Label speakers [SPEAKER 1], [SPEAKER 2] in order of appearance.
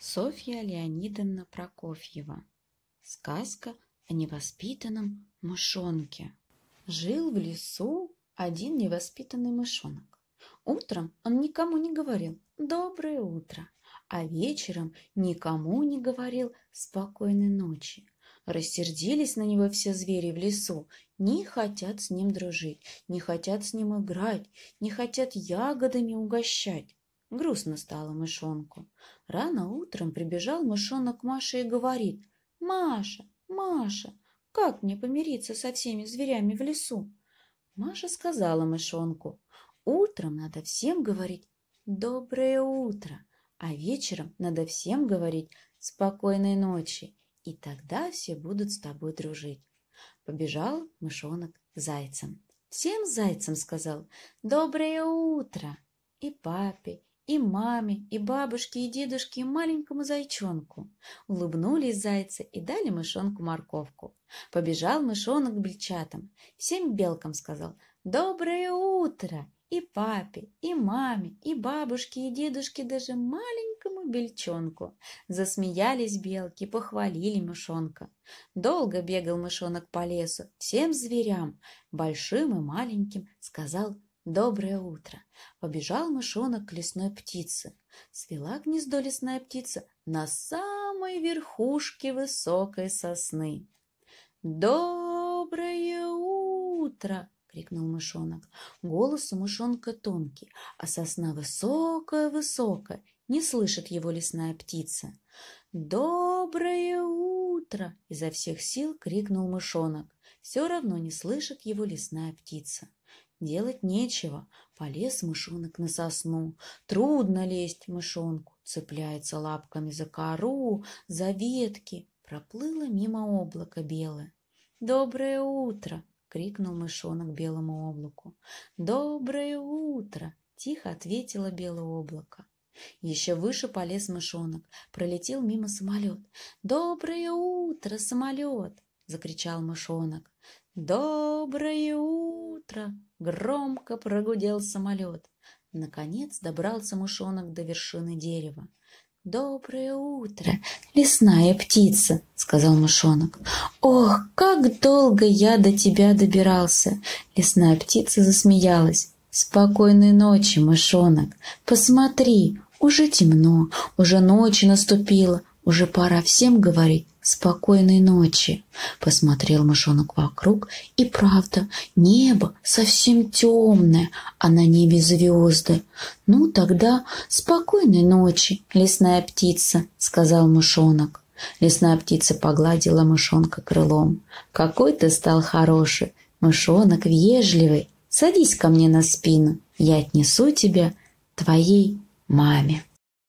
[SPEAKER 1] Софья Леонидовна Прокофьева. Сказка о невоспитанном мышонке. Жил в лесу один невоспитанный мышонок. Утром он никому не говорил «доброе утро», а вечером никому не говорил «спокойной ночи». Рассердились на него все звери в лесу, не хотят с ним дружить, не хотят с ним играть, не хотят ягодами угощать. Грустно стало мышонку. Рано утром прибежал мышонок к Маше и говорит. «Маша, Маша, как мне помириться со всеми зверями в лесу?» Маша сказала мышонку. «Утром надо всем говорить «доброе утро», а вечером надо всем говорить «спокойной ночи», и тогда все будут с тобой дружить». Побежал мышонок к зайцам. Всем зайцам сказал «доброе утро» и папе, и маме, и бабушке, и дедушке, и маленькому зайчонку. Улыбнулись зайцы и дали мышонку морковку. Побежал мышонок к бельчатам. Всем белкам сказал «Доброе утро!» И папе, и маме, и бабушке, и дедушке, даже маленькому бельчонку. Засмеялись белки, похвалили мышонка. Долго бегал мышонок по лесу, всем зверям, большим и маленьким, сказал Доброе утро! Побежал мышонок к лесной птице. Свела гнездо лесная птица на самой верхушке высокой сосны. Доброе утро! крикнул мышонок. Голос у мышонка тонкий, а сосна высокая-высокая, не слышит его лесная птица. «Доброе утро!» – изо всех сил крикнул мышонок. Все равно не слышит его лесная птица. Делать нечего. Полез мышонок на сосну. Трудно лезть мышонку. Цепляется лапками за кору, за ветки. Проплыло мимо облака белое. «Доброе утро!» — крикнул мышонок белому облаку. «Доброе утро!» — тихо ответило белое облако. Еще выше полез мышонок, пролетел мимо самолет. «Доброе утро, самолет!» — закричал мышонок. «Доброе утро!» Громко прогудел самолет. Наконец добрался мышонок до вершины дерева. «Доброе утро, лесная птица!» — сказал мышонок. «Ох, как долго я до тебя добирался!» Лесная птица засмеялась. «Спокойной ночи, мышонок! Посмотри, уже темно, уже ночь наступила, уже пора всем говорить спокойной ночи!» Посмотрел мышонок вокруг, и правда, небо совсем темное, а на небе звезды. «Ну тогда спокойной ночи, лесная птица!» — сказал мышонок. Лесная птица погладила мышонка крылом. «Какой ты стал хороший! Мышонок вежливый! Садись ко мне на спину, я отнесу тебя твоей маме!»